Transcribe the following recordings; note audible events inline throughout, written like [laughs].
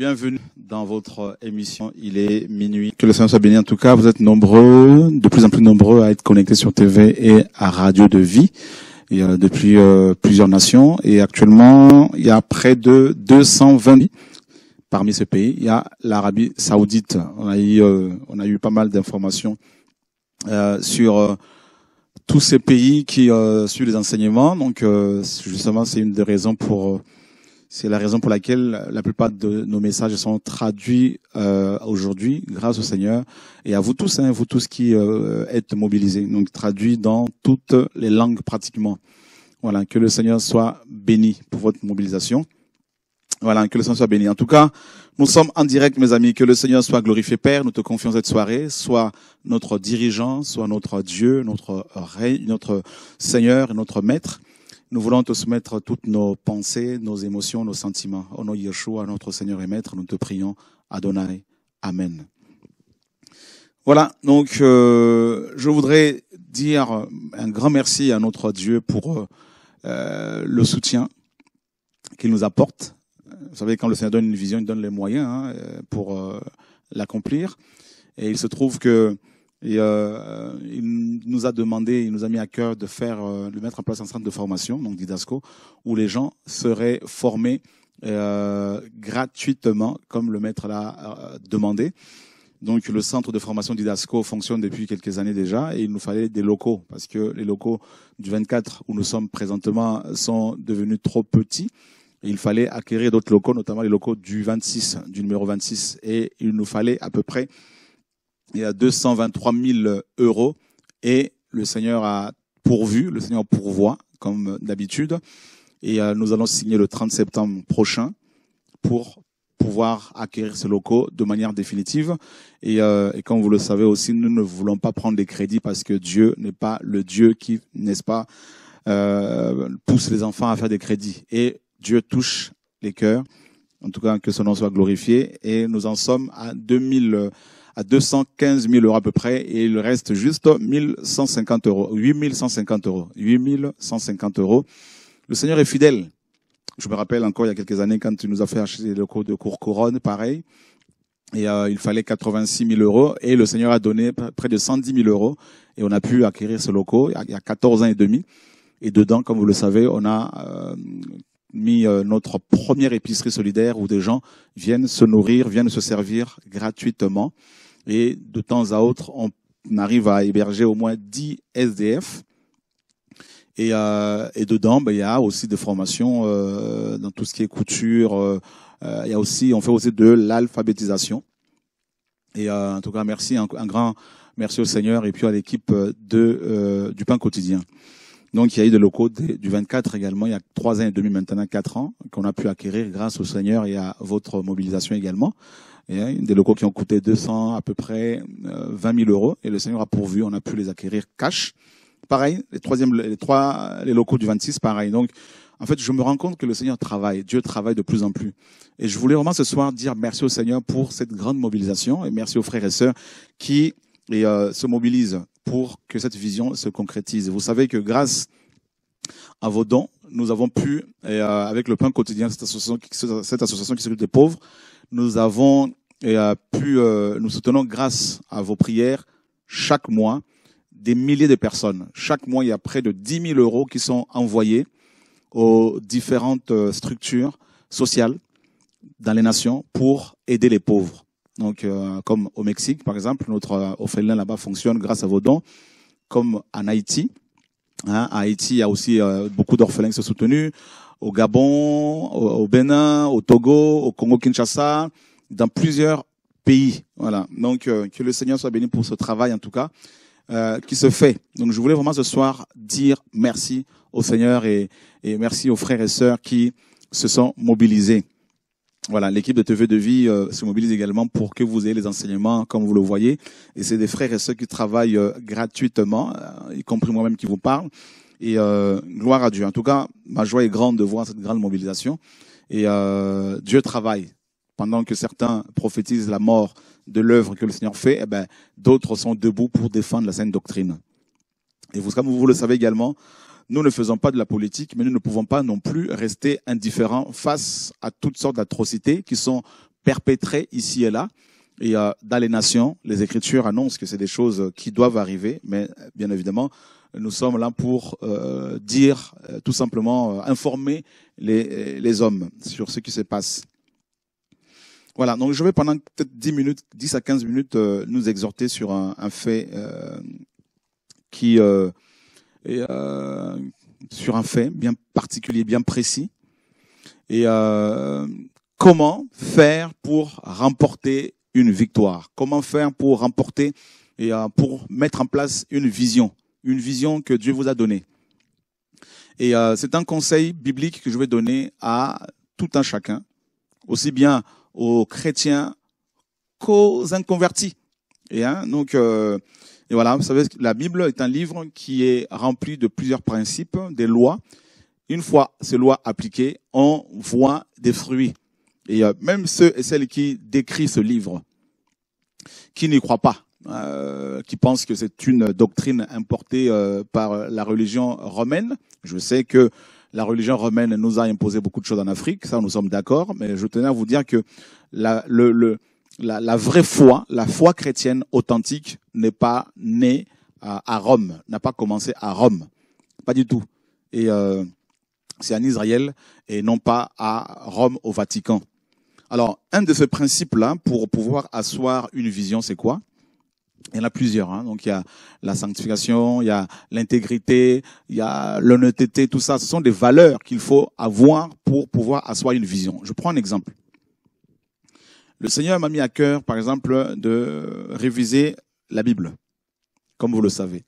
bienvenue dans votre émission. Il est minuit. Que le Seigneur soit béni. En tout cas, vous êtes nombreux, de plus en plus nombreux à être connectés sur TV et à Radio de Vie. Il depuis euh, plusieurs nations et actuellement, il y a près de 220 parmi ces pays. Il y a l'Arabie Saoudite. On a eu, euh, on a eu pas mal d'informations euh, sur tous ces pays qui suivent les enseignements. Donc, justement, c'est une des raisons pour c'est la raison pour laquelle la plupart de nos messages sont traduits euh, aujourd'hui grâce au Seigneur et à vous tous, hein, vous tous qui euh, êtes mobilisés, donc traduits dans toutes les langues pratiquement. Voilà, que le Seigneur soit béni pour votre mobilisation. Voilà, que le Seigneur soit béni. En tout cas, nous sommes en direct, mes amis. Que le Seigneur soit glorifié, Père. Nous te confions cette soirée. Soit notre dirigeant, soit notre Dieu, notre notre Seigneur et notre Maître. Nous voulons te soumettre toutes nos pensées, nos émotions, nos sentiments. Au nom de Yeshua, notre Seigneur et Maître, nous te prions, Adonai. Amen. Voilà, donc euh, je voudrais dire un grand merci à notre Dieu pour euh, euh, le soutien qu'il nous apporte. Vous savez, quand le Seigneur donne une vision, il donne les moyens hein, pour l'accomplir. Et il se trouve que et euh, il nous a demandé, il nous a mis à cœur de faire, euh, de mettre en place un centre de formation, donc Didasco, où les gens seraient formés euh, gratuitement, comme le maître l'a euh, demandé. Donc le centre de formation Didasco fonctionne depuis quelques années déjà et il nous fallait des locaux parce que les locaux du 24 où nous sommes présentement sont devenus trop petits. Et il fallait acquérir d'autres locaux, notamment les locaux du 26, du numéro 26, et il nous fallait à peu près il y a 223 000 euros. Et le Seigneur a pourvu, le Seigneur pourvoit, comme d'habitude. Et euh, nous allons signer le 30 septembre prochain pour pouvoir acquérir ces locaux de manière définitive. Et, euh, comme vous le savez aussi, nous ne voulons pas prendre des crédits parce que Dieu n'est pas le Dieu qui, n'est-ce pas, euh, pousse les enfants à faire des crédits. Et Dieu touche les cœurs. En tout cas, que son nom soit glorifié. Et nous en sommes à 2000 à 215 000 euros à peu près et il reste juste 1150 euros, 8150 euros, 8150 euros. Le Seigneur est fidèle. Je me rappelle encore il y a quelques années quand il nous a fait acheter des locaux de cours couronne, pareil. Et euh, il fallait 86 000 euros et le Seigneur a donné près de 110 000 euros et on a pu acquérir ce locaux il y a 14 ans et demi. Et dedans, comme vous le savez, on a euh, mis euh, notre première épicerie solidaire où des gens viennent se nourrir, viennent se servir gratuitement. Et de temps à autre, on arrive à héberger au moins 10 SDF. Et, euh, et dedans, ben, il y a aussi des formations euh, dans tout ce qui est couture. il y a aussi, on fait aussi de l'alphabétisation. Et en tout cas, merci, un, grand merci au Seigneur et puis à l'équipe de du pain quotidien. Donc il y a eu des locaux du 24 également, il y a trois ans et demi maintenant, quatre ans, qu'on a pu acquérir grâce au Seigneur et à votre mobilisation également. Et hein, des locaux qui ont coûté 200 à peu près 20 euh, 000 euros et le Seigneur a pourvu, on a pu les acquérir cash. Pareil, les troisièmes, les trois, les locaux du 26, pareil. Donc, en fait, je me rends compte que le Seigneur travaille, Dieu travaille de plus en plus. Et je voulais vraiment ce soir dire merci au Seigneur pour cette grande mobilisation et merci aux frères et sœurs qui euh, se mobilisent pour que cette vision se concrétise. Vous savez que grâce à vos dons, nous avons pu, et, euh, avec le pain quotidien, cette association, cette association qui s'occupe des pauvres, nous avons euh, pu, euh, nous soutenons grâce à vos prières chaque mois des milliers de personnes. Chaque mois, il y a près de 10 000 euros qui sont envoyés aux différentes structures sociales dans les nations pour aider les pauvres. Donc, euh, comme au Mexique, par exemple, notre euh, orphelin là-bas fonctionne grâce à vos dons, comme en Haïti. Hein, Haïti, il y a aussi euh, beaucoup d'orphelins qui sont soutenus. Au Gabon, au, Bénin, au Togo, au Congo-Kinshasa, dans plusieurs pays. Voilà. Donc, que le Seigneur soit béni pour ce travail, en tout cas, qui se fait. Donc, je voulais vraiment ce soir dire merci au Seigneur et, et merci aux frères et sœurs qui se sont mobilisés. Voilà, l'équipe de TV de Vie euh, se mobilise également pour que vous ayez les enseignements, comme vous le voyez. Et c'est des frères et sœurs qui travaillent euh, gratuitement, euh, y compris moi-même qui vous parle. Et gloire à Dieu. En tout cas, ma joie est grande de voir cette grande mobilisation. Et Dieu travaille. Pendant que certains prophétisent la mort de l'œuvre que le Seigneur fait, eh ben, d'autres sont debout pour défendre la Sainte doctrine. Et vous, comme vous le savez également, nous ne faisons pas de la politique, mais nous ne pouvons pas non plus rester indifférents face à toutes sortes d'atrocités qui sont perpétrées ici et là. Et euh, dans les nations, les Écritures annoncent que c'est des choses qui doivent arriver, mais bien évidemment, nous sommes là pour euh, dire, euh, tout simplement, euh, informer les, euh, les, hommes sur ce qui se passe. Voilà, donc je vais pendant peut-être 10 minutes, 10 à 15 minutes, nous exhorter sur un, un fait qui et euh, sur un fait bien particulier, bien précis. Et euh, comment faire pour remporter une victoire Comment faire pour remporter et euh, pour mettre en place une vision, une vision que Dieu vous a donnée Et c'est un conseil biblique que je vais donner à tout un chacun, aussi bien aux chrétiens qu'aux inconvertis. Et hein, donc et voilà, vous savez, la Bible est un livre qui est rempli de plusieurs principes, des lois. Une fois ces lois appliquées, on voit des fruits. Et euh, même ceux et celles qui décrivent ce livre, qui n'y croient pas, euh, qui pensent que c'est une doctrine importée euh, par la religion romaine. Je sais que la religion romaine nous a imposé beaucoup de choses en Afrique, ça nous sommes d'accord, mais je tenais à vous dire que le, la, vraie foi, la foi chrétienne authentique n'est pas née à, Rome, n'a pas commencé à Rome, pas du tout. Et euh, c'est en Israël et non pas à Rome au Vatican. Alors, un de ces principes-là, pour pouvoir asseoir une vision, c'est quoi il y en a plusieurs. Hein. Donc il y a la sanctification, il y a l'intégrité, il y a l'honnêteté, tout ça. Ce sont des valeurs qu'il faut avoir pour pouvoir asseoir une vision. Je prends un exemple. Le Seigneur m'a mis à cœur, par exemple, de réviser la Bible, comme vous le savez.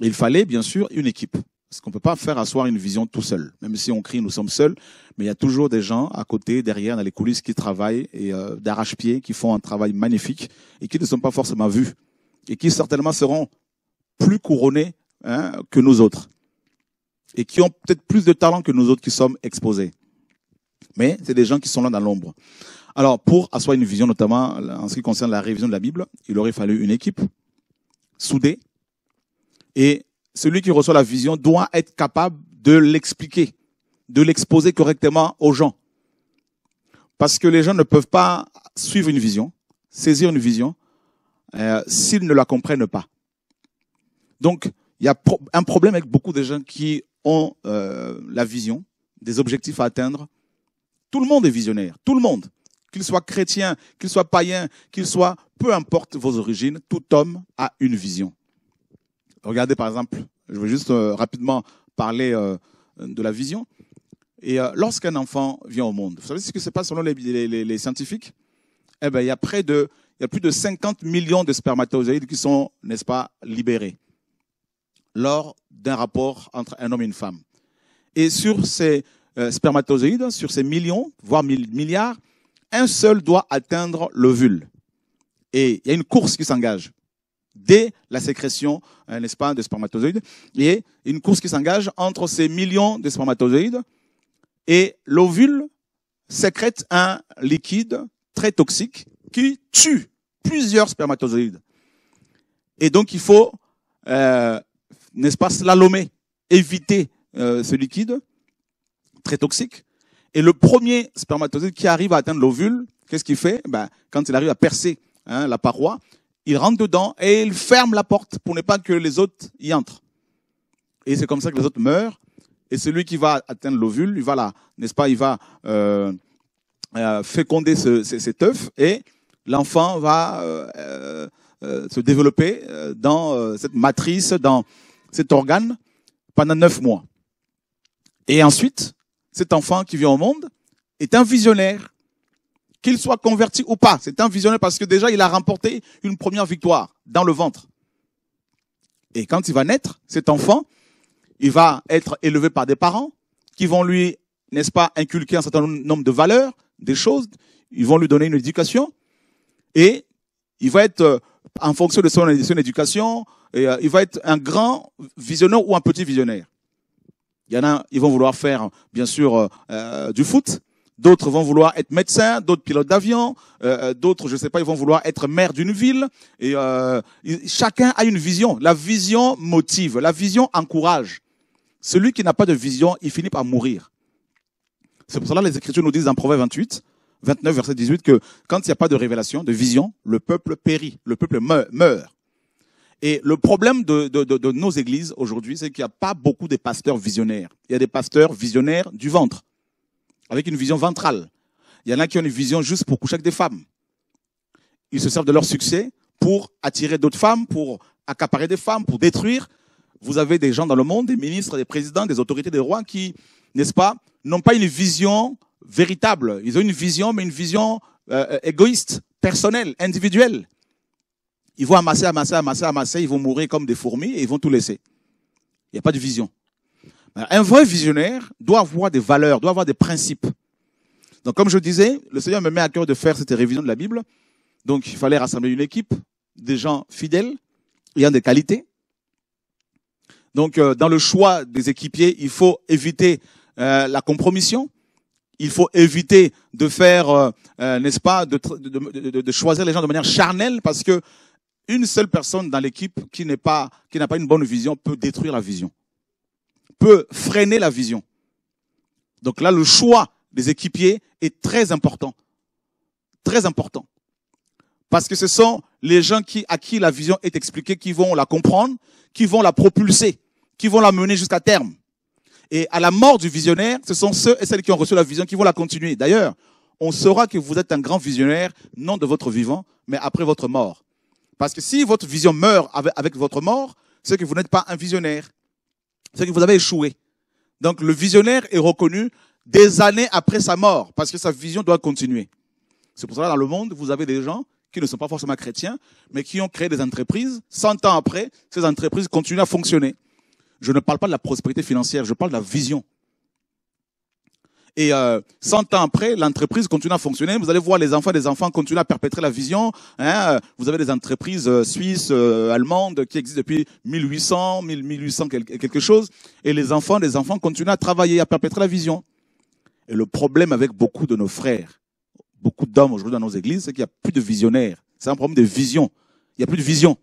Il fallait, bien sûr, une équipe. Parce qu'on ne peut pas faire asseoir une vision tout seul. Même si on crie, nous sommes seuls, mais il y a toujours des gens à côté, derrière, dans les coulisses, qui travaillent et euh, d'arrache-pied, qui font un travail magnifique et qui ne sont pas forcément vus et qui certainement seront plus couronnés hein, que nous autres et qui ont peut-être plus de talent que nous autres qui sommes exposés. Mais c'est des gens qui sont là dans l'ombre. Alors, pour asseoir une vision, notamment en ce qui concerne la révision de la Bible, il aurait fallu une équipe soudée. Et celui qui reçoit la vision doit être capable de l'expliquer, de l'exposer correctement aux gens. Parce que les gens ne peuvent pas suivre une vision, saisir une vision, euh, s'ils ne la comprennent pas. Donc, il y a un problème avec beaucoup de gens qui ont euh, la vision, des objectifs à atteindre. Tout le monde est visionnaire, tout le monde qu'il soit chrétien, qu'il soit païen, qu'il soit, peu importe vos origines, tout homme a une vision. Regardez par exemple, je veux juste euh, rapidement parler euh, de la vision. Et euh, lorsqu'un enfant vient au monde, vous savez ce qui se passe selon les, scientifiques Eh ben, il y a près de, il y a plus de 50 millions de spermatozoïdes qui sont, n'est-ce pas, libérés lors d'un rapport entre un homme et une femme. Et sur ces spermatozoïdes, sur ces millions, voire milliards, un seul doit atteindre l'ovule. Et il y a une course qui s'engage dès la sécrétion, euh, n'est-ce pas, de spermatozoïdes. Et une course qui s'engage entre ces millions de spermatozoïdes et l'ovule sécrète un liquide très toxique qui tue plusieurs spermatozoïdes. Et donc il faut, euh, n'est-ce pas, slalomer, éviter euh, ce liquide très toxique et le premier spermatozoïde qui arrive à atteindre l'ovule, qu'est-ce qu'il fait ben, Quand il arrive à percer hein, la paroi, il rentre dedans et il ferme la porte pour ne pas que les autres y entrent. Et c'est comme ça que les autres meurent. Et celui qui va atteindre l'ovule, il va là, n'est-ce pas Il va euh, euh, féconder ce, cet œuf et l'enfant va euh, euh se développer euh, dans euh, cette matrice, dans cet organe pendant neuf mois. Et ensuite, cet enfant qui vient au monde est un visionnaire. Qu'il soit converti ou pas, c'est un visionnaire parce que déjà il a remporté une première victoire dans le ventre. Et quand il va naître, cet enfant, il va être élevé par des parents qui vont lui, n'est-ce pas, inculquer un certain nombre de valeurs, des choses, ils vont lui donner une éducation et il va être, euh, en fonction de son, éducation, euh, il va être un grand visionnaire ou un petit visionnaire. Il y en a, ils vont vouloir faire, bien sûr, euh, euh, du foot. D'autres vont vouloir être médecins, d'autres pilotes d'avion, euh, d'autres, je ne sais pas, ils vont vouloir être maire d'une ville. Et chacun a une vision. La vision motive, la vision encourage. Celui qui n'a pas de vision, il finit par mourir. C'est pour cela que les Écritures nous disent dans Proverbe 28, 29, verset 18, que quand il n'y a pas de révélation, de vision, le peuple périt, le peuple meurt. Et le problème de, nos églises aujourd'hui, c'est qu'il n'y a pas beaucoup de pasteurs visionnaires. Il y a des pasteurs visionnaires du ventre, avec une vision ventrale. Il y en a qui ont une vision juste pour coucher avec des femmes. Ils se servent de leur succès pour attirer d'autres femmes, pour accaparer des femmes, pour détruire. Vous avez des gens dans le monde, des ministres, des présidents, des autorités, des rois qui, n'est-ce pas, n'ont pas une vision véritable. Ils ont une vision, mais une vision euh, euh, égoïste, personnelle, individuelle. Ils vont amasser, amasser, amasser, amasser, ils vont mourir comme des fourmis et ils vont tout laisser. Il n'y a pas de vision. Un vrai visionnaire doit avoir des valeurs, doit avoir des principes. Donc, comme je disais, le Seigneur me met à cœur de faire cette révision de la Bible. Donc, il fallait rassembler une équipe, des gens fidèles, ayant des qualités. Donc, euh, dans le choix des équipiers, il faut éviter euh, la compromission. Il faut éviter de faire, euh, n'est-ce pas, de, choisir les gens de manière charnelle, parce que une seule personne dans l'équipe qui n'est pas, qui n'a pas une bonne vision peut détruire la vision, peut freiner la vision. Donc là, le choix des équipiers est très important. Très important. Parce que ce sont les gens qui, à qui la vision est expliquée, qui vont la comprendre, qui vont la propulser, qui vont la mener jusqu'à terme. Et à la mort du visionnaire, ce sont ceux et celles qui ont reçu la vision qui vont la continuer. D'ailleurs, on saura que vous êtes un grand visionnaire, non de votre vivant, mais après votre mort. Parce que si votre vision meurt avec, votre mort, c'est que vous n'êtes pas un visionnaire. C'est que vous avez échoué. Donc le visionnaire est reconnu des années après sa mort, parce que sa vision doit continuer. C'est pour cela que dans le monde, vous avez des gens qui ne sont pas forcément chrétiens, mais qui ont créé des entreprises. Cent ans après, ces entreprises continuent à fonctionner. Je ne parle pas de la prospérité financière, je parle de la vision. Et euh, 100 ans après, l'entreprise continue à fonctionner. Vous allez voir les enfants des enfants continuent à perpétrer la vision. Hein. Vous avez des entreprises euh, suisses, euh, allemandes qui existent depuis 1800, 1800 quelque chose. Et les enfants des enfants continuent à travailler, à perpétrer la vision. Et le problème avec beaucoup de nos frères, beaucoup d'hommes aujourd'hui dans nos églises, c'est qu'il n'y a plus de visionnaires. C'est un problème de vision. Il n'y a plus de vision.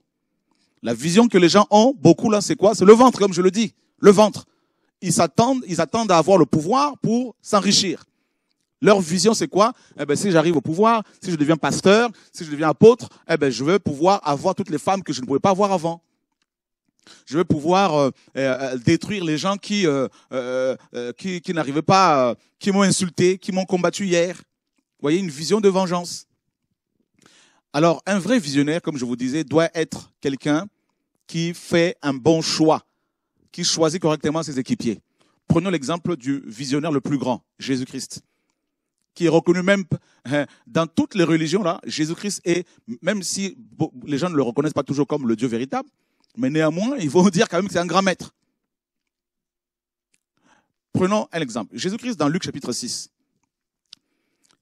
La vision que les gens ont, beaucoup là, c'est quoi C'est le ventre, comme je le dis. Le ventre ils attendent, ils attendent à avoir le pouvoir pour s'enrichir. Leur vision, c'est quoi Eh ben, si j'arrive au pouvoir, si je deviens pasteur, si je deviens apôtre, eh ben, je veux pouvoir avoir toutes les femmes que je ne pouvais pas avoir avant. Je veux pouvoir euh, euh, euh, détruire les gens qui qui, qui n'arrivaient pas, qui m'ont insulté, qui m'ont combattu hier. Vous voyez une vision de vengeance. Alors, un vrai visionnaire, comme je vous disais, doit être quelqu'un qui fait un bon choix qui choisit correctement ses équipiers. Prenons l'exemple du visionnaire le plus grand, Jésus-Christ, qui est reconnu même hein, dans toutes les religions. Là, Jésus-Christ est, même si les gens ne le reconnaissent pas toujours comme le Dieu véritable, mais néanmoins, ils vont [laughs] dire quand même que c'est un grand maître. Prenons un exemple. Jésus-Christ dans Luc chapitre 6.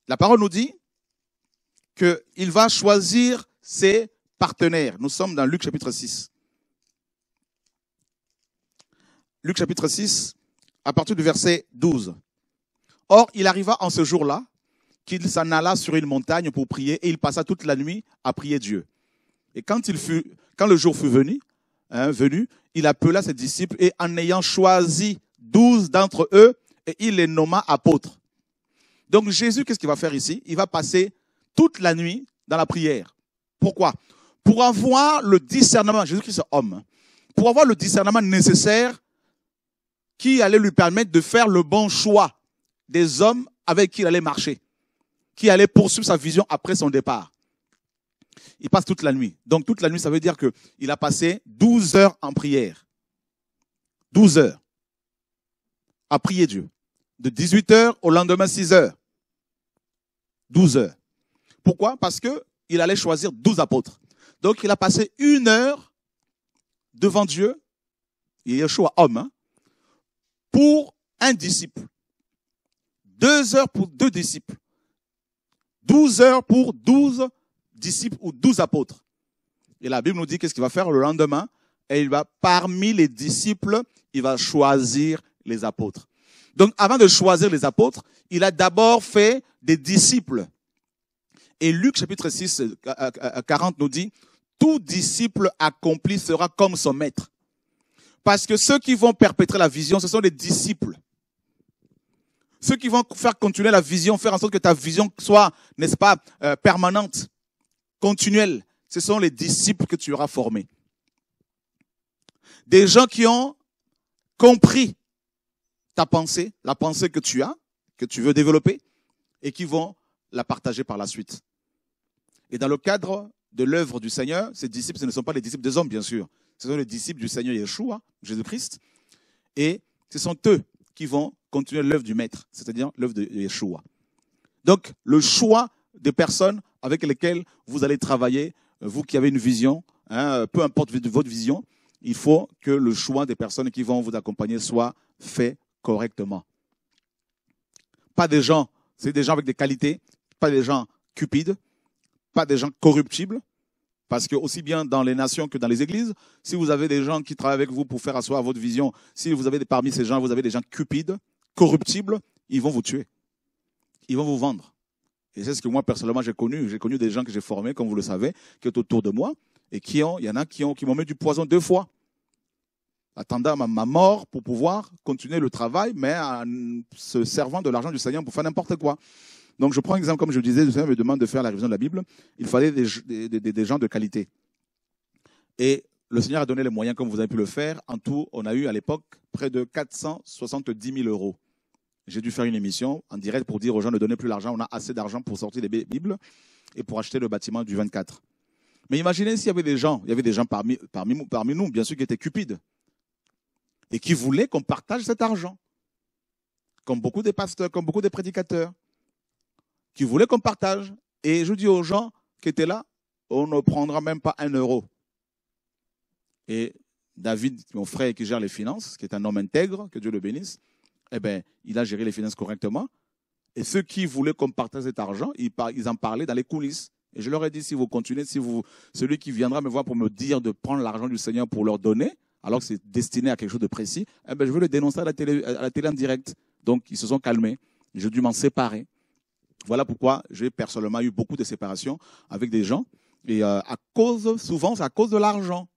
La parole nous dit qu'il va choisir ses partenaires. Nous sommes dans Luc chapitre 6. Luc chapitre 6, à partir du verset 12. Or, il arriva en ce jour-là qu'il s'en alla sur une montagne pour prier et il passa toute la nuit à prier Dieu. Et quand, il fut, quand le jour fut venu, hein, venu, il appela ses disciples et en ayant choisi douze d'entre eux, et il les nomma apôtres. Donc Jésus, qu'est-ce qu'il va faire ici Il va passer toute la nuit dans la prière. Pourquoi Pour avoir le discernement, Jésus-Christ est homme, pour avoir le discernement nécessaire qui allait lui permettre de faire le bon choix des hommes avec qui il allait marcher, qui allait poursuivre sa vision après son départ. Il passe toute la nuit. Donc toute la nuit, ça veut dire qu'il a passé 12 heures en prière. 12 heures à prier Dieu. De 18 heures au lendemain 6 heures. 12 heures. Pourquoi Parce que il allait choisir 12 apôtres. Donc il a passé une heure devant Dieu, Il y a choix homme, hein, pour un disciple, deux heures pour deux disciples, douze heures pour douze disciples ou douze apôtres. Et la Bible nous dit qu'est-ce qu'il va faire le lendemain Et il va, parmi les disciples, il va choisir les apôtres. Donc avant de choisir les apôtres, il a d'abord fait des disciples. Et Luc chapitre 6, 40 euh, euh, nous dit, tout disciple accompli sera comme son maître. Parce que ceux qui vont perpétrer la vision, ce sont les disciples. Ceux qui vont faire continuer la vision, faire en sorte que ta vision soit, n'est-ce pas, euh, permanente, continuelle, ce sont les disciples que tu auras formés. Des gens qui ont compris ta pensée, la pensée que tu as, que tu veux développer, et qui vont la partager par la suite. Et dans le cadre de l'œuvre du Seigneur, ces disciples, ce ne sont pas les disciples des hommes, bien sûr ce sont les disciples du Seigneur Yeshua, Jésus-Christ, et ce sont eux qui vont continuer l'œuvre du Maître, c'est-à-dire l'œuvre de Yeshua. Donc, le choix des personnes avec lesquelles vous allez travailler, vous qui avez une vision, hein, peu importe votre vision, il faut que le choix des personnes qui vont vous accompagner soit fait correctement. Pas des gens, c'est des gens avec des qualités, pas des gens cupides, pas des gens corruptibles, parce que aussi bien dans les nations que dans les églises, si vous avez des gens qui travaillent avec vous pour faire asseoir votre vision, si vous avez parmi ces gens, vous avez des gens cupides, corruptibles, ils vont vous tuer. Ils vont vous vendre. Et c'est ce que moi, personnellement, j'ai connu. J'ai connu des gens que j'ai formés, comme vous le savez, qui sont autour de moi et qui ont, il y en a qui ont, qui m'ont mis du poison deux fois. Attendant ma, ma mort pour pouvoir continuer le travail, mais en se servant de l'argent du Seigneur pour faire n'importe quoi. Donc je prends un exemple, comme je le disais, le Seigneur me demande de faire la révision de la Bible. Il fallait des, gens de qualité. Et le Seigneur a donné les moyens comme vous avez pu le faire. En tout, on a eu à l'époque près de 470 000 euros. J'ai dû faire une émission en direct pour dire aux gens ne donnez plus l'argent, on a assez d'argent pour sortir des Bibles et pour acheter le bâtiment du 24. Mais imaginez s'il y avait des gens, il y avait des gens parmi, parmi, parmi nous, bien sûr, qui étaient cupides et qui voulaient qu'on partage cet argent, comme beaucoup des pasteurs, comme beaucoup des prédicateurs qui voulaient qu'on partage. Et je dis aux gens qui étaient là, on ne prendra même pas un euro. Et David, mon frère qui gère les finances, qui est un homme intègre, que Dieu le bénisse, eh ben, il a géré les finances correctement. Et ceux qui voulaient qu'on partage cet argent, ils en parlaient dans les coulisses. Et je leur ai dit, si vous continuez, si vous, celui qui viendra me voir pour me dire de prendre l'argent du Seigneur pour leur donner, alors que c'est destiné à quelque chose de précis, eh ben, je veux le dénoncer à la, télé, à la télé en direct. Donc, ils se sont calmés. J'ai dû m'en séparer. Voilà pourquoi j'ai personnellement eu beaucoup de séparations avec des gens. Et euh, à cause, souvent, c'est à cause de l'argent,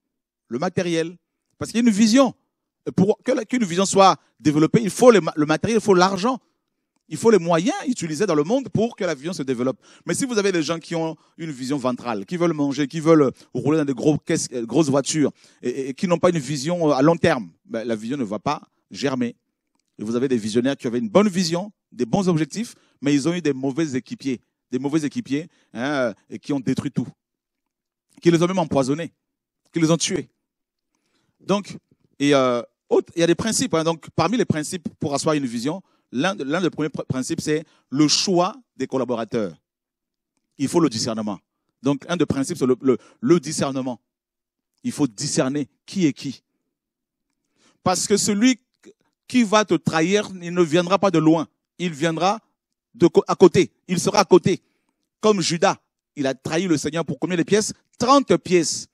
le matériel. Parce qu'il y a une vision. Pour qu'une vision soit développée, il faut le, matériel, il faut l'argent. Il faut les moyens utilisés dans le monde pour que la vision se développe. Mais si vous avez des gens qui ont une vision ventrale, qui veulent manger, qui veulent rouler dans des euh, grosses voitures et, qui n'ont pas une vision euh, à long terme, ben, la vision ne va pas germer. Et vous avez des visionnaires qui avaient une bonne vision, des bons objectifs, mais ils ont eu des mauvais équipiers, des mauvais équipiers hein, euh, qui ont détruit tout, qui les ont même empoisonnés, qui les ont tués. Donc, et, euh, il y a des principes. Hein. donc, parmi les principes pour asseoir une vision, l'un des premiers principes, c'est le choix des collaborateurs. Il faut le discernement. Donc, un des principes, c'est le discernement. Il faut discerner qui est qui. Parce que celui qui va te trahir, il ne viendra pas de loin. Il viendra de, à côté. Il sera à côté. Comme Judas, il a trahi le Seigneur pour combien de pièces 30 pièces.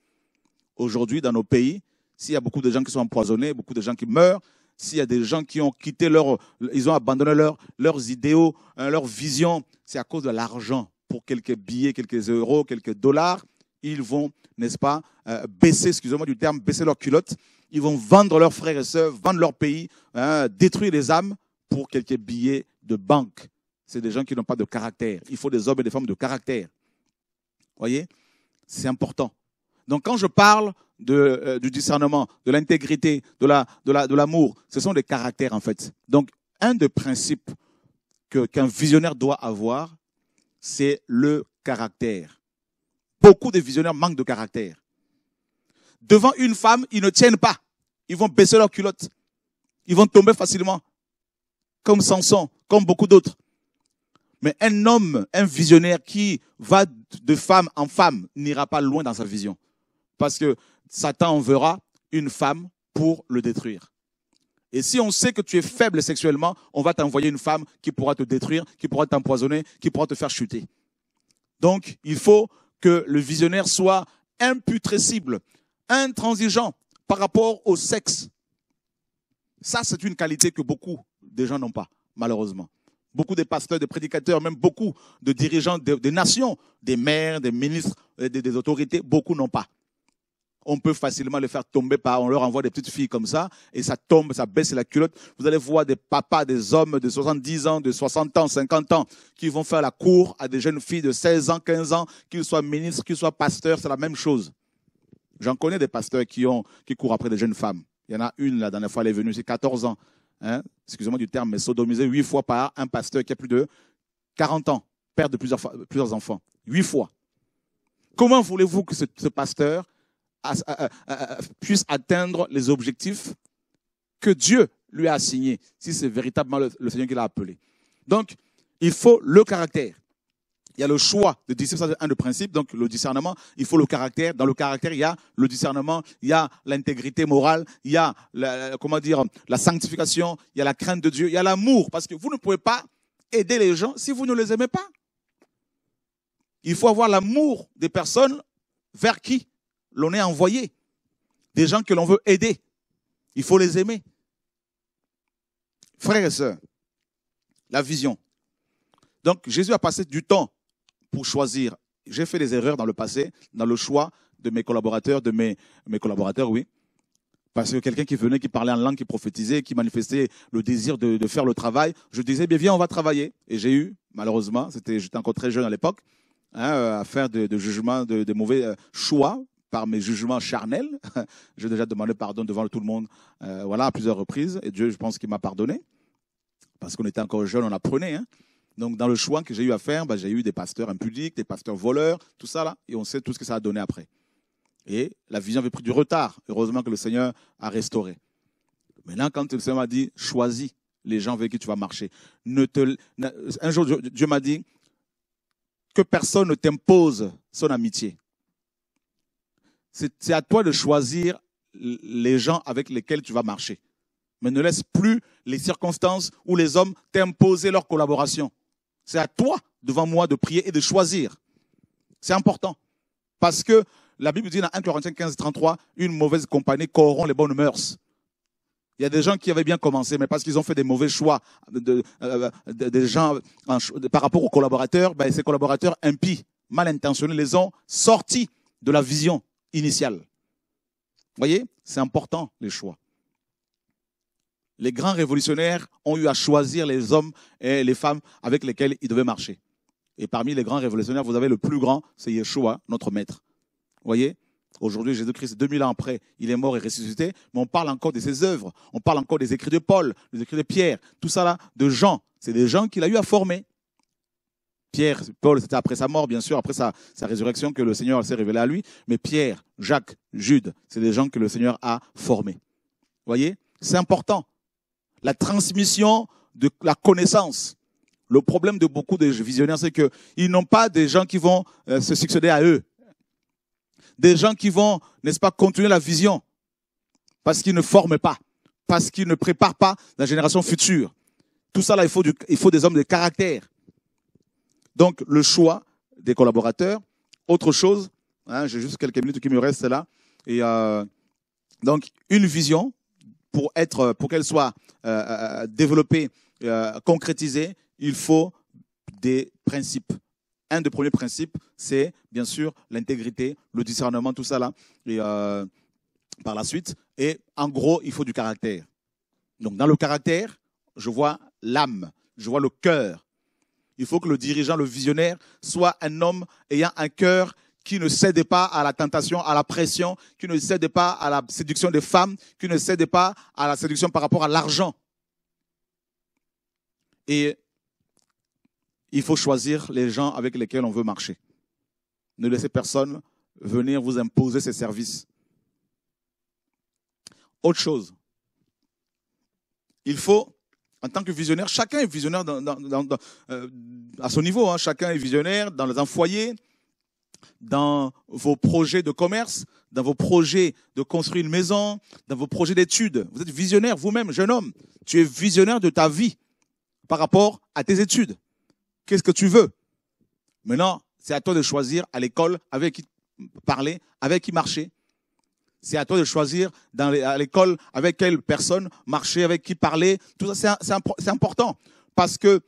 Aujourd'hui, dans nos pays, s'il y a beaucoup de gens qui sont empoisonnés, beaucoup de gens qui meurent, s'il y a des gens qui ont quitté leur, ils ont abandonné leurs idéaux, hein, leurs visions, c'est à cause de l'argent. Pour quelques billets, quelques euros, quelques dollars, ils vont, n'est-ce pas, euh, baisser, excusez-moi du terme, baisser leurs culottes. Ils vont vendre leurs frères et sœurs, vendre leur pays, hein, détruire les âmes pour quelques billets de banque c'est des gens qui n'ont pas de caractère. Il faut des hommes et des femmes de caractère. Voyez C'est important. Donc quand je parle de, euh, du discernement, de l'intégrité, de l'amour, la, de la, de ce sont des caractères en fait. Donc un des principes qu'un visionnaire doit avoir, c'est le caractère. Beaucoup de visionnaires manquent de caractère. Devant une femme, ils ne tiennent pas. Ils vont baisser leur culotte. Ils vont tomber facilement, comme Samson, comme beaucoup d'autres. Mais un homme, un visionnaire qui va de femme en femme n'ira pas loin dans sa vision. Parce que Satan enverra une femme pour le détruire. Et si on sait que tu es faible sexuellement, on va t'envoyer une femme qui pourra te détruire, qui pourra t'empoisonner, qui pourra te faire chuter. Donc, il faut que le visionnaire soit imputrescible, intransigeant par rapport au sexe. Ça, c'est une qualité que beaucoup de gens n'ont pas, malheureusement beaucoup de pasteurs, de prédicateurs, même beaucoup de dirigeants des nations, des maires, des ministres, des, des autorités, beaucoup n'ont pas. On peut facilement les faire tomber par, on leur envoie des petites filles comme ça, et ça tombe, ça baisse la culotte. Vous allez voir des papas, des hommes de 70 ans, de 60 ans, 50 ans, qui vont faire la cour à des jeunes filles de 16 ans, 15 ans, qu'ils soient ministres, qu'ils soient pasteurs, c'est la même chose. J'en connais des pasteurs qui ont, qui courent après des jeunes femmes. Il y en a une, la dernière fois, elle est venue, c'est 14 ans. Hein, excusez-moi du terme, mais sodomisé huit fois par un pasteur qui a plus de 40 ans, père de plusieurs, enfants. Huit fois. Comment voulez-vous que ce, pasteur puisse atteindre les objectifs que Dieu lui a assignés, si c'est véritablement le, le Seigneur qui l'a appelé Donc, il faut le caractère il y a le choix de discerner, un des principes, donc le discernement, il faut le caractère. Dans le caractère, il y a le discernement, il y a l'intégrité morale, il y a comment dire, la sanctification, il y a la crainte de Dieu, il y a l'amour, parce que vous ne pouvez pas aider les gens si vous ne les aimez pas. Il faut avoir l'amour des personnes vers qui l'on est envoyé, des gens que l'on veut aider. Il faut les aimer. Frères et sœurs, la vision. Donc Jésus a passé du temps pour choisir. J'ai fait des erreurs dans le passé, dans le choix de mes collaborateurs, de mes, mes collaborateurs, oui. Parce que quelqu'un qui venait, qui parlait en langue, qui prophétisait, qui manifestait le désir de, de faire le travail, je disais, bien, viens, on va travailler. Et j'ai eu, malheureusement, c'était, j'étais encore très jeune à l'époque, hein, euh, à faire de, jugements, de, mauvais euh, choix par mes jugements charnels. [laughs] J'ai déjà demandé pardon devant tout le monde, euh, voilà, à plusieurs reprises. Et Dieu, je pense qu'il m'a pardonné. Parce qu'on était encore jeune, on apprenait. Hein. Donc, dans le choix que j'ai eu à faire, bah, j'ai eu des pasteurs impudiques, des pasteurs voleurs, tout ça là, et on sait tout ce que ça a donné après. Et la vision avait pris du retard. Heureusement que le Seigneur a restauré. Maintenant, quand le Seigneur m'a dit, choisis les gens avec qui tu vas marcher. Un jour, Dieu m'a dit, que personne ne t'impose son amitié. C'est à toi de choisir les gens avec lesquels tu vas marcher. Mais ne laisse plus les circonstances où les hommes t'imposer leur collaboration. C'est à toi, devant moi, de prier et de choisir. C'est important. Parce que la Bible dit dans 1 Corinthiens 15, 33, une mauvaise compagnie corrompt les bonnes mœurs. Il y a des gens qui avaient bien commencé, mais parce qu'ils ont fait des mauvais choix euh, gens par rapport aux collaborateurs, ben, ces collaborateurs impies, mal intentionnés, les ont sortis de la vision initiale. Vous voyez, c'est important les choix les grands révolutionnaires ont eu à choisir les hommes et les femmes avec lesquels ils devaient marcher. Et parmi les grands révolutionnaires, vous avez le plus grand, c'est Yeshua, notre maître. Vous voyez Aujourd'hui, Jésus-Christ, 2000 ans après, il est mort et ressuscité, mais on parle encore de ses œuvres, on parle encore des écrits de Paul, des écrits de Pierre, tout ça là, de Jean. C'est des gens qu'il a eu à former. Pierre, Paul, c'était après sa mort, bien sûr, après sa, résurrection que le Seigneur s'est révélé à lui, mais Pierre, Jacques, Jude, c'est des gens que le Seigneur a formés. Vous voyez C'est important la transmission de la connaissance. Le problème de beaucoup de visionnaires, c'est qu'ils n'ont pas des gens qui vont euh, se succéder à eux. Des gens qui vont, n'est-ce pas, continuer la vision. Parce qu'ils ne forment pas. Parce qu'ils ne préparent pas la génération future. Tout ça, là, il faut, il faut des hommes de caractère. Donc, le choix des collaborateurs. Autre chose, hein, j'ai juste quelques minutes qui me restent là. Et euh, donc, une vision, pour être, pour qu'elle soit euh, euh, euh, développer, concrétiser, il faut des principes. Un des premiers principes, c'est bien sûr l'intégrité, le discernement, tout ça là, et, par la suite. Et en gros, il faut du caractère. Donc dans le caractère, je vois l'âme, je vois le cœur. Il faut que le dirigeant, le visionnaire, soit un homme ayant un cœur qui ne cède pas à la tentation, à la pression, qui ne cède pas à la séduction des femmes, qui ne cède pas à la séduction par rapport à l'argent. Et il faut choisir les gens avec lesquels on veut marcher. Ne laissez personne venir vous imposer ses services. Autre chose, il faut, en tant que visionnaire, chacun est visionnaire euh, à son niveau, hein. chacun est visionnaire dans les foyer, dans vos projets de commerce, dans vos projets de construire une maison, dans vos projets d'études. Vous êtes visionnaire vous-même, jeune homme. Tu es visionnaire de ta vie par rapport à tes études. Qu'est-ce que tu veux Maintenant, c'est à toi de choisir à l'école avec qui parler, avec qui marcher. C'est à toi de choisir à l'école avec quelle personne marcher, avec qui parler. Tout ça, c'est important parce que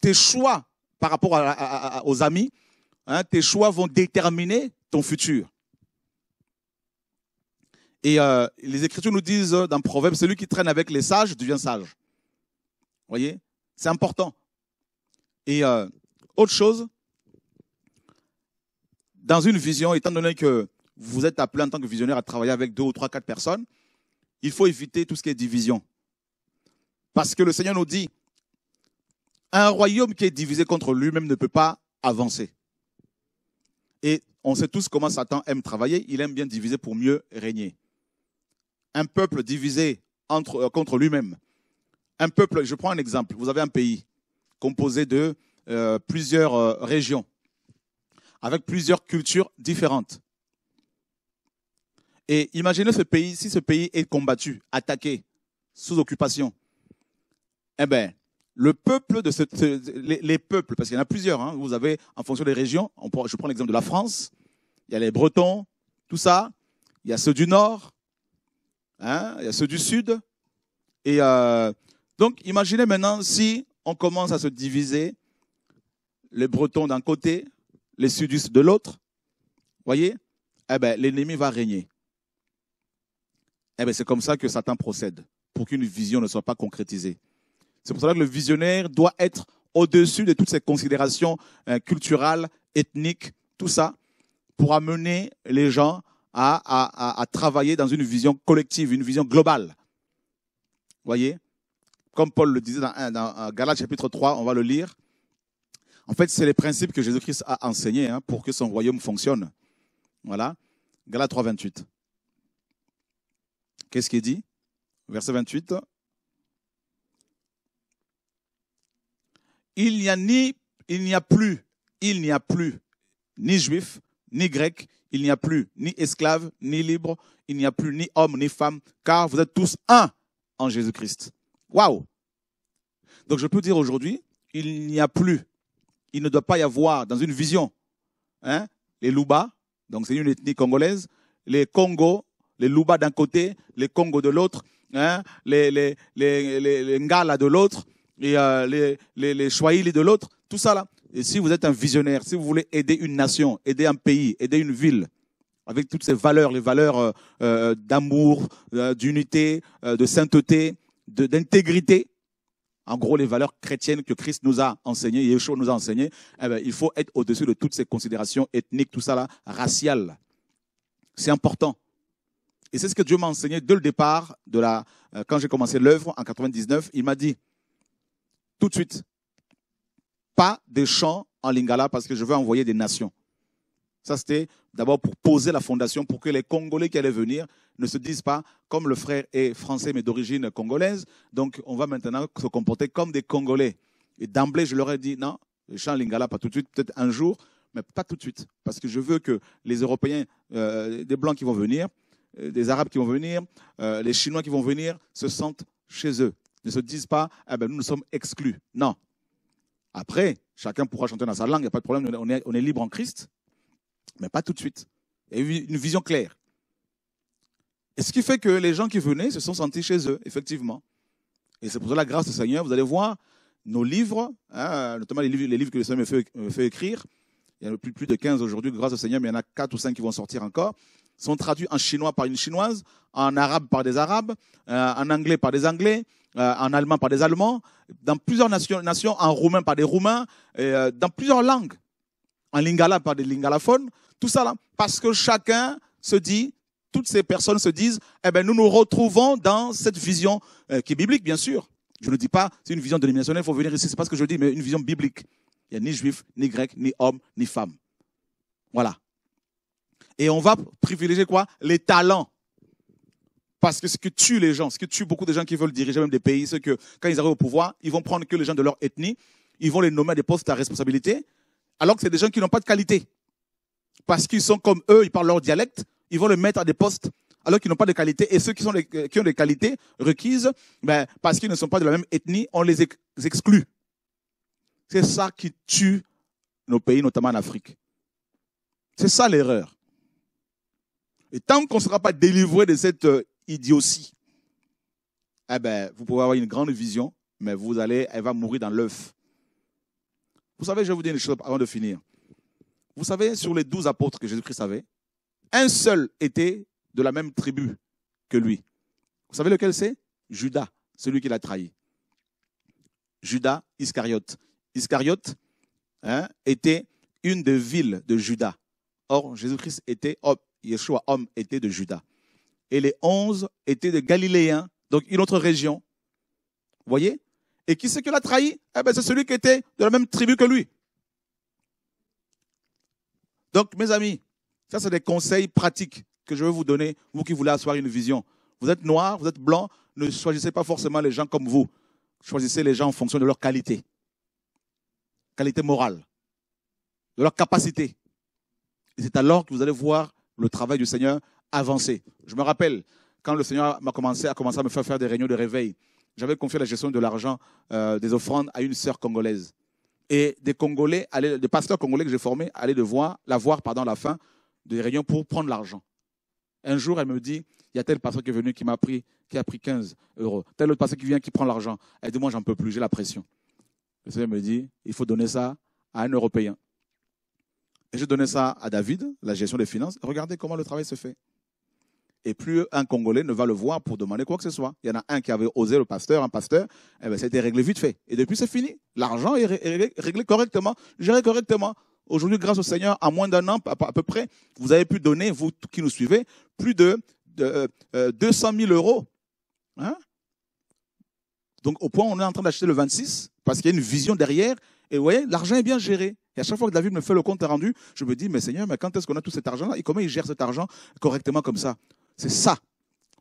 tes choix par rapport aux amis, Hein, tes choix vont déterminer ton futur. Et euh, les Écritures nous disent dans le Proverbe, celui qui traîne avec les sages devient sage. Vous voyez C'est important. Et euh, autre chose, dans une vision, étant donné que vous êtes appelé en tant que visionnaire à travailler avec deux ou trois, quatre personnes, il faut éviter tout ce qui est division. Parce que le Seigneur nous dit, un royaume qui est divisé contre lui-même ne peut pas avancer. Et on sait tous comment Satan aime travailler. Il aime bien diviser pour mieux régner. Un peuple divisé entre, euh, contre lui-même. Un peuple, je prends un exemple. Vous avez un pays composé de euh, plusieurs euh, régions, avec plusieurs cultures différentes. Et imaginez ce pays, si ce pays est combattu, attaqué, sous occupation. Eh bien, le peuple de ce, les, peuples, parce qu'il y en a plusieurs, hein, vous avez en fonction des régions, je prends l'exemple de la France, il y a les Bretons, tout ça, il y a ceux du Nord, hein, il y a ceux du Sud. Et euh, donc imaginez maintenant si on commence à se diviser, les Bretons d'un côté, les Sudistes de l'autre, voyez, eh ben, l'ennemi va régner. Eh ben, c'est comme ça que Satan procède, pour qu'une vision ne soit pas concrétisée. C'est pour cela que le visionnaire doit être au-dessus de toutes ces considérations euh, culturelles, ethniques, tout ça, pour amener les gens à, travailler dans une vision collective, une vision globale. Voyez Comme Paul le disait dans, dans euh, Galates chapitre 3, on va le lire. En fait, c'est les principes que Jésus-Christ a enseignés hein, pour que son royaume fonctionne. Voilà. Galates 3, 28. Qu'est-ce qu'il dit Verset 28. il n'y a ni, il n'y a plus, il n'y a plus ni juif, ni grec, il n'y a plus ni esclave, ni libre, il n'y a plus ni homme, ni femme, car vous êtes tous un en Jésus-Christ. Waouh! Donc je peux dire aujourd'hui, il n'y a plus, il ne doit pas y avoir dans une vision, hein, les Luba, donc c'est une ethnie congolaise, les Congo les Luba d'un côté, les Congos de l'autre, hein, les, les, les, les Ngala de l'autre, et euh, les, les, les de l'autre, tout ça là. Et si vous êtes un visionnaire, si vous voulez aider une nation, aider un pays, aider une ville, avec toutes ces valeurs, les valeurs euh, euh d'amour, euh, d'unité, euh, de sainteté, d'intégrité, en gros les valeurs chrétiennes que Christ nous a enseignées, Yeshua nous a enseignées, eh ben, il faut être au-dessus de toutes ces considérations ethniques, tout ça là, raciales. C'est important. Et c'est ce que Dieu m'a enseigné dès le départ de la, quand j'ai commencé l'œuvre en 99. Il m'a dit, tout de suite. Pas de chants en lingala parce que je veux envoyer des nations. Ça, c'était d'abord pour poser la fondation pour que les Congolais qui allaient venir ne se disent pas comme le frère est français mais d'origine congolaise. Donc, on va maintenant se comporter comme des Congolais. Et d'emblée, je leur ai dit non, le en lingala, pas tout de suite, peut-être un jour, mais pas tout de suite. Parce que je veux que les Européens, euh, des Blancs qui vont venir, euh, des Arabes qui vont venir, euh, les Chinois qui vont venir, se sentent chez eux ne se disent pas eh ben, nous, nous sommes exclus. Non. Après, chacun pourra chanter dans sa langue, il n'y a pas de problème, on est, libre en Christ, mais pas tout de suite. Il y a une vision claire. Et ce qui fait que les gens qui venaient se sont sentis chez eux, effectivement. Et c'est pour ça la grâce du Seigneur, vous allez voir, nos livres, hein, notamment les livres, que le Seigneur me fait, écrire, il y en a plus, de 15 aujourd'hui, grâce au Seigneur, mais il y en a 4 ou 5 qui vont sortir encore, sont traduits en chinois par une chinoise, en arabe par des arabes, euh, en anglais par des anglais, euh, en allemand par des Allemands, dans plusieurs nations, en roumain par des Roumains, euh, dans plusieurs langues, en lingala par des lingalaphones, tout ça parce que chacun se dit, toutes ces personnes se disent, eh ben nous nous retrouvons dans cette vision euh, qui est biblique, bien sûr. Je ne dis pas c'est une vision dénominationnelle, il faut venir ici, c'est pas ce que je dis, mais une vision biblique. Il n'y a ni juif, ni grec, ni homme, ni femme. Voilà. Et on va privilégier quoi Les talents. Parce que ce que tue les gens, ce que tue beaucoup de gens qui veulent diriger même des pays, c'est que quand ils arrivent au pouvoir, ils vont prendre que les gens de leur ethnie, ils vont les nommer à des postes à responsabilité, alors que c'est des gens qui n'ont pas de qualité. Parce qu'ils sont comme eux, ils parlent leur dialecte, ils vont les mettre à des postes alors qu'ils n'ont pas de qualité. Et ceux qui, sont qui ont des qualités requises, ben, parce qu'ils ne sont pas de la même ethnie, on les exclut. C'est ça qui tue nos pays, notamment en Afrique. C'est ça l'erreur. Et tant qu'on ne sera pas délivré de cette euh, idiotie, eh ben, vous pouvez avoir une grande vision, mais vous allez, elle va mourir dans l'œuf. Vous savez, je vais vous dire une chose avant de finir. Vous savez, sur les douze apôtres que Jésus-Christ avait, un seul était de la même tribu que lui. Vous savez lequel c'est Judas, celui qui l'a trahi. Judas Iscariote. Iscariote hein, était une des villes de Judas. Or, Jésus-Christ était homme, oh, Yeshua, homme, était de Judas et les onze étaient des Galiléens, donc une autre région. Vous voyez Et qui c'est qui l'a trahi Eh bien, c'est celui qui était de la même tribu que lui. Donc, mes amis, ça, c'est des conseils pratiques que je veux vous donner, vous qui voulez asseoir une vision. Vous êtes noir, vous êtes blanc, ne choisissez pas forcément les gens comme vous. Choisissez les gens en fonction de leur qualité. Qualité morale. De leur capacité. Et c'est alors que vous allez voir le travail du Seigneur avancé. Je me rappelle, quand le Seigneur m'a commencé, a commencé à me faire faire des réunions de réveil, j'avais confié la gestion de l'argent euh, des offrandes à une sœur congolaise. Et des Congolais, des pasteurs congolais que j'ai formés, allaient de voir, la voir pendant à la fin des réunions pour prendre l'argent. Un jour, elle me dit, il y a tel pasteur qui est venu qui m'a pris, qui a pris 15 euros. Tel autre pasteur qui vient qui prend l'argent. Elle dit, moi, j'en peux plus, j'ai la pression. Le Seigneur me dit, il faut donner ça à un Européen. Et j'ai donné ça à David, la gestion des finances. Regardez comment le travail se fait et plus un Congolais ne va le voir pour demander quoi que ce soit. Il y en a un qui avait osé le pasteur, un pasteur, et eh bien c'était réglé vite fait. Et depuis, c'est fini. L'argent est réglé, correctement, géré correctement. Aujourd'hui, grâce au Seigneur, en moins d'un an à peu près, vous avez pu donner, vous qui nous suivez, plus de, 200 000 euh, euros. Hein? Donc au point où on est en train d'acheter le 26, parce qu'il y a une vision derrière, et vous voyez, l'argent est bien géré. Et à chaque fois que David me fait le compte rendu, je me dis, mais Seigneur, mais quand est-ce qu'on a tout cet argent-là Et comment il gère cet argent correctement comme ça c'est ça.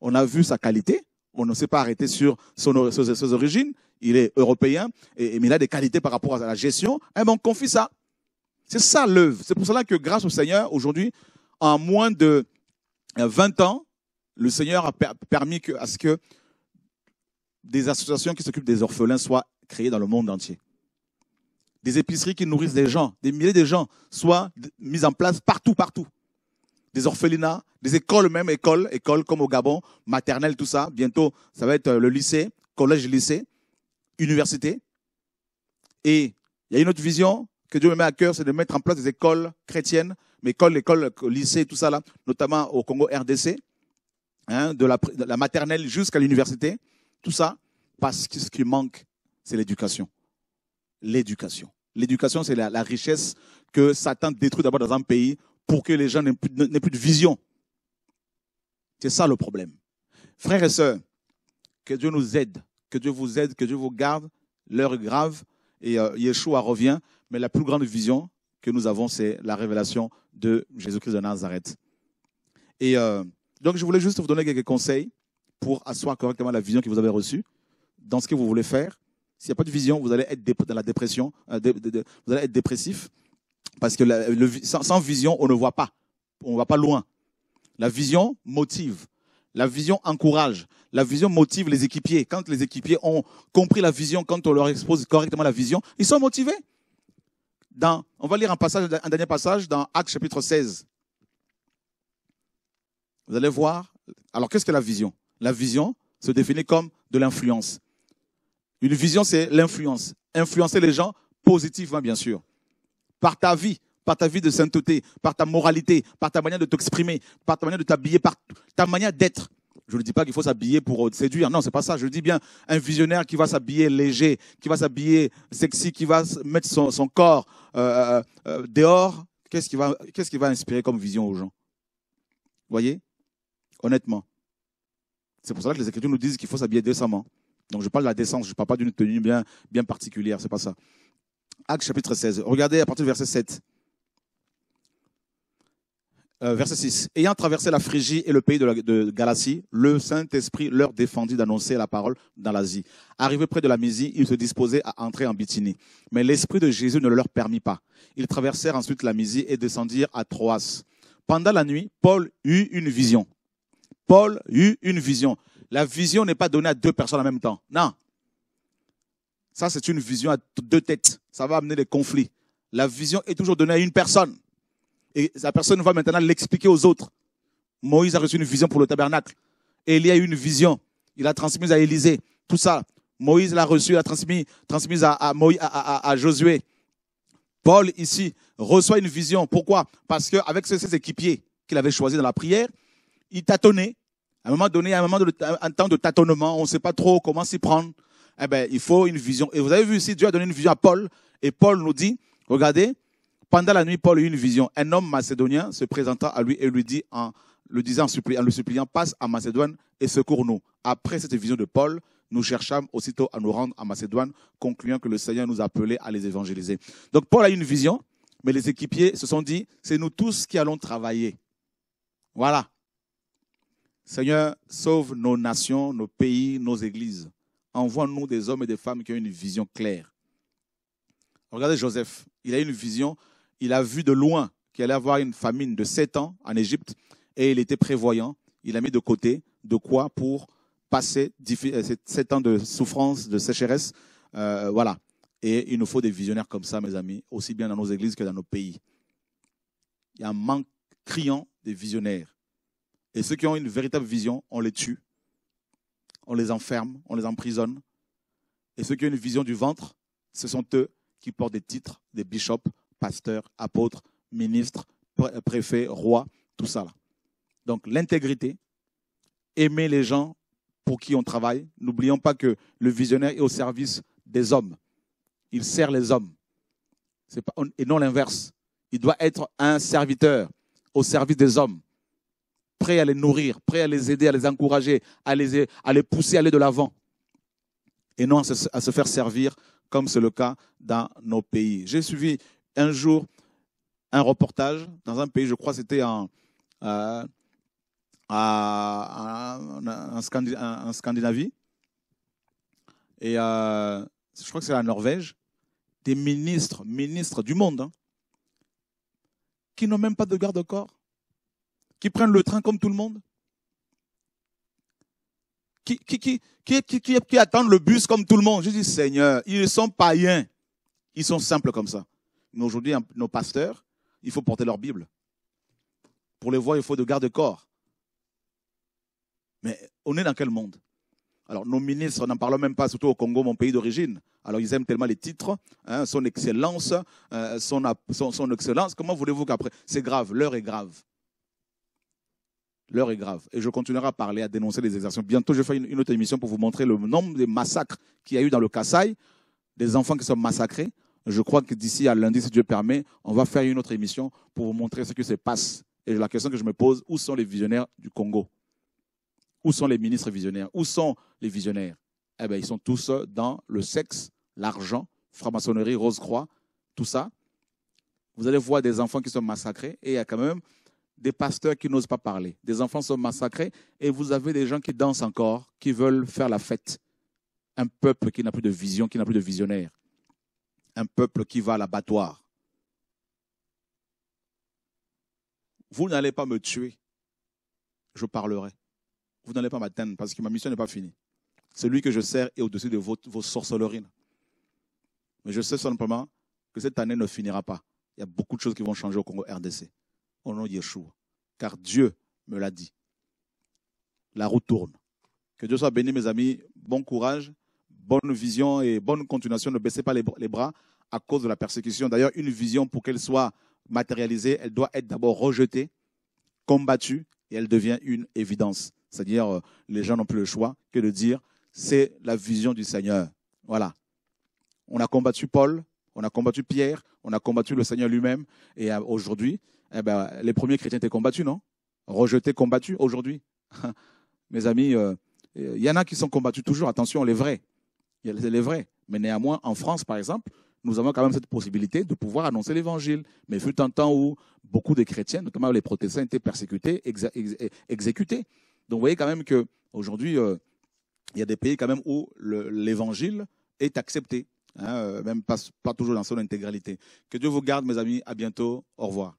On a vu sa qualité. On ne s'est pas arrêté sur son, ses, origines. Il est européen, et, mais il a des qualités par rapport à la gestion. Eh on confie ça. C'est ça l'œuvre. C'est pour cela que grâce au Seigneur, aujourd'hui, en moins de 20 euh, ans, le Seigneur a permis à ce que des associations qui s'occupent des orphelins soient créées dans le monde entier. Des épiceries qui nourrissent des gens, des milliers de gens soient mises en place partout, partout des orphelinats, des écoles même, écoles, écoles comme au Gabon, maternelle, tout ça. Bientôt, ça va être euh, le lycée, collège, lycée, université. Et il y a une autre vision que Dieu me met à cœur, c'est de mettre en place des écoles chrétiennes, mais écoles, écoles, lycées, tout ça là, notamment au Congo RDC, hein, de, la, maternelle jusqu'à l'université, tout ça, parce que ce qui manque, c'est l'éducation. L'éducation. L'éducation, c'est la, la richesse que Satan détruit d'abord dans un pays pour que les gens n'aient plus, de vision. C'est ça le problème. Frères et sœurs, que Dieu nous aide, que Dieu vous aide, que Dieu vous garde. L'heure est grave et euh, Yeshua revient, mais la plus grande vision que nous avons, c'est la révélation de Jésus-Christ de Nazareth. Et euh, donc, je voulais juste vous donner quelques conseils pour asseoir correctement la vision que vous avez reçue dans ce que vous voulez faire. S'il n'y a pas de vision, vous allez être dans la dépression, euh, vous allez être dépressif. Parce que sans, vision, on ne voit pas. On ne va pas loin. La vision motive. La vision encourage. La vision motive les équipiers. Quand les équipiers ont compris la vision, quand on leur expose correctement la vision, ils sont motivés. Dans, on va lire un, passage, un dernier passage dans Actes chapitre 16. Vous allez voir. Alors, qu'est-ce que la vision La vision se définit comme de l'influence. Une vision, c'est l'influence. Influencer les gens positivement, bien sûr par ta vie, par ta vie de sainteté, par ta moralité, par ta manière de t'exprimer, par ta manière de t'habiller, par ta manière d'être. Je ne dis pas qu'il faut s'habiller pour euh, séduire. Non, c'est pas ça. Je dis bien un visionnaire qui va s'habiller léger, qui va s'habiller sexy, qui va mettre son, son corps euh, euh, dehors. Qu'est-ce qui va, qu'est-ce qui va inspirer comme vision aux gens Voyez, honnêtement, c'est pour ça que les Écritures nous disent qu'il faut s'habiller décemment. Donc je parle de la décence. Je ne parle pas d'une tenue bien, bien particulière. C'est pas ça. Actes chapitre 16. Regardez à partir du verset 7. Euh, verset 6. Ayant traversé la Phrygie et le pays de, de Galatie, le Saint-Esprit leur défendit d'annoncer la parole dans l'Asie. Arrivés près de la Mésie, ils se disposaient à entrer en Bithynie. Mais l'Esprit de Jésus ne leur permit pas. Ils traversèrent ensuite la Mésie et descendirent à Troas. Pendant la nuit, Paul eut une vision. Paul eut une vision. La vision n'est pas donnée à deux personnes en même temps. Non, ça, c'est une vision à deux têtes. Ça va amener des conflits. La vision est toujours donnée à une personne. Et la personne va maintenant l'expliquer aux autres. Moïse a reçu une vision pour le tabernacle. Élie a eu une vision. Il a transmise à Élisée. Tout ça. Moïse l'a reçu, l'a transmis, transmise à, Josué. Paul, ici, reçoit une vision. Pourquoi Parce qu'avec ses équipiers qu'il avait choisis dans la prière, il tâtonnait. À un moment donné, à un moment de, un temps de tâtonnement, on ne sait pas trop comment s'y prendre eh bien, il faut une vision. Et vous avez vu ici, Dieu a donné une vision à Paul. Et Paul nous dit, regardez, pendant la nuit, Paul a eu une vision. Un homme macédonien se présenta à lui et lui dit en le disant en, le suppliant, passe à Macédoine et secours-nous. Après cette vision de Paul, nous cherchâmes aussitôt à nous rendre à Macédoine, concluant que le Seigneur nous appelait à les évangéliser. Donc Paul a eu une vision, mais les équipiers se sont dit, c'est nous tous qui allons travailler. Voilà. Seigneur, sauve nos nations, nos pays, nos églises envoie-nous des hommes et des femmes qui ont une vision claire. Regardez Joseph, il a une vision, il a vu de loin qu'il allait avoir une famine de 7 ans en Égypte et il était prévoyant, il a mis de côté de quoi pour passer 7 euh, ans de souffrance, de sécheresse. Euh, voilà. Et il nous faut des visionnaires comme ça, mes amis, aussi bien dans nos églises que dans nos pays. Il y a un manque criant des visionnaires. Et ceux qui ont une véritable vision, on les tue on les enferme, on les emprisonne. Et ceux qui ont une vision du ventre, ce sont eux qui portent des titres, des bishops, pasteurs, apôtres, ministres, préfets, rois, tout ça. Là. Donc l'intégrité, aimer les gens pour qui on travaille. N'oublions pas que le visionnaire est au service des hommes. Il sert les hommes. et non l'inverse. Il doit être un serviteur au service des hommes prêts à les nourrir, prêts à les aider, à les encourager, à les, à les pousser à aller de l'avant, et non à se, faire servir comme c'est le cas dans nos pays. J'ai suivi un jour un reportage dans un pays, je crois c'était euh, en, en, Scandinavie, et euh, je crois que c'est la Norvège, des ministres, ministres du monde, hein, qui n'ont même pas de garde-corps qui prennent le train comme tout le monde qui, attendent le bus comme tout le monde. Je dis, Seigneur, ils sont païens. Ils sont simples comme ça. Mais aujourd'hui, nos pasteurs, il faut porter leur Bible. Pour les voir, il faut de garde-corps. Mais on est dans quel monde Alors, nos ministres, on n'en parle même pas, surtout au Congo, mon pays d'origine. Alors, ils aiment tellement les titres, hein, son excellence, euh, son, excellence. Comment voulez-vous qu'après C'est grave, l'heure est grave. L'heure est grave. Et je continuerai à parler, à dénoncer les exactions. Bientôt, je fais une, une autre émission pour vous montrer le nombre de massacres qu'il y a eu dans le Kassai, des enfants qui sont massacrés. Je crois que d'ici à lundi, si Dieu permet, on va faire une autre émission pour vous montrer ce qui se passe. Et la question que je me pose, où sont les visionnaires du Congo Où sont les ministres visionnaires Où sont les visionnaires Eh bien, ils sont tous dans le sexe, l'argent, franc-maçonnerie, Rose-Croix, tout ça. Vous allez voir des enfants qui sont massacrés et il y a quand même des pasteurs qui n'osent pas parler, des enfants sont massacrés et vous avez des gens qui dansent encore, qui veulent faire la fête. Un peuple qui n'a plus de vision, qui n'a plus de visionnaire. Un peuple qui va à l'abattoir. Vous n'allez pas me tuer, je parlerai. Vous n'allez pas m'atteindre parce que ma mission n'est pas finie. Celui que je sers est au-dessus de vos, vos sorcelleries. Mais je sais simplement que cette année ne finira pas. Il y a beaucoup de choses qui vont changer au Congo RDC au nom de Yeshua, car Dieu me l'a dit. La route tourne. Que Dieu soit béni, mes amis. Bon courage, bonne vision et bonne continuation. Ne baissez pas les bras à cause de la persécution. D'ailleurs, une vision, pour qu'elle soit matérialisée, elle doit être d'abord rejetée, combattue, et elle devient une évidence. C'est-à-dire, euh, les gens n'ont plus le choix que de dire, c'est la vision du Seigneur. Voilà. On a combattu Paul, on a combattu Pierre, on a combattu le Seigneur lui-même, et aujourd'hui, eh ben, les premiers chrétiens étaient combattus, non Rejetés, combattus aujourd'hui. [laughs] Mes amis, euh, il y en a qui sont combattus toujours. Attention, les vrais. Il vrais. Mais néanmoins, en France, par exemple, nous avons quand même cette possibilité de pouvoir annoncer l'évangile. Mais il fut un temps où beaucoup de chrétiens, notamment les protestants, étaient persécutés, exécutés. Donc vous voyez quand même qu'aujourd'hui, euh, il y a des pays quand même où l'évangile est accepté, hein, euh, même pas toujours dans son intégralité. Que Dieu vous garde, mes amis. À bientôt. Au revoir.